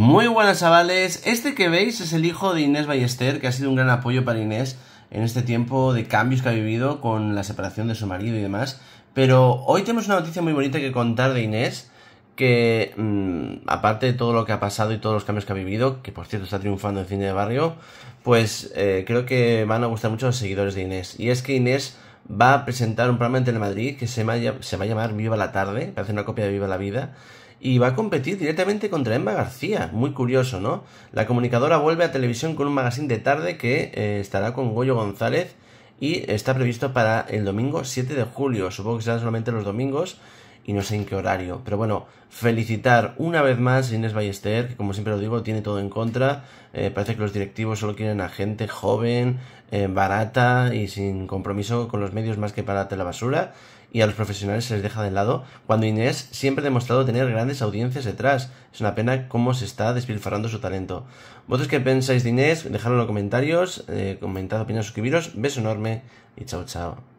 Muy buenas chavales, este que veis es el hijo de Inés Ballester, que ha sido un gran apoyo para Inés en este tiempo de cambios que ha vivido con la separación de su marido y demás. Pero hoy tenemos una noticia muy bonita que contar de Inés, que mm, aparte de todo lo que ha pasado y todos los cambios que ha vivido, que por cierto está triunfando en cine de barrio, pues eh, creo que van a gustar mucho a los seguidores de Inés. Y es que Inés va a presentar un programa en Madrid que se va, a, se va a llamar Viva la Tarde, parece una copia de Viva la Vida y va a competir directamente contra Emma García. Muy curioso, ¿no? La comunicadora vuelve a televisión con un magazine de tarde que eh, estará con Goyo González y está previsto para el domingo 7 de julio. Supongo que serán solamente los domingos y no sé en qué horario. Pero bueno, felicitar una vez más a Inés Ballester, que como siempre lo digo, tiene todo en contra. Eh, parece que los directivos solo quieren a gente joven, eh, barata y sin compromiso con los medios más que para la basura. Y a los profesionales se les deja de lado, cuando Inés siempre ha demostrado tener grandes audiencias detrás. Es una pena cómo se está despilfarrando su talento. ¿Vosotros qué pensáis de Inés? Dejadlo en los comentarios, eh, comentad, opinad, suscribiros. Beso enorme y chao chao.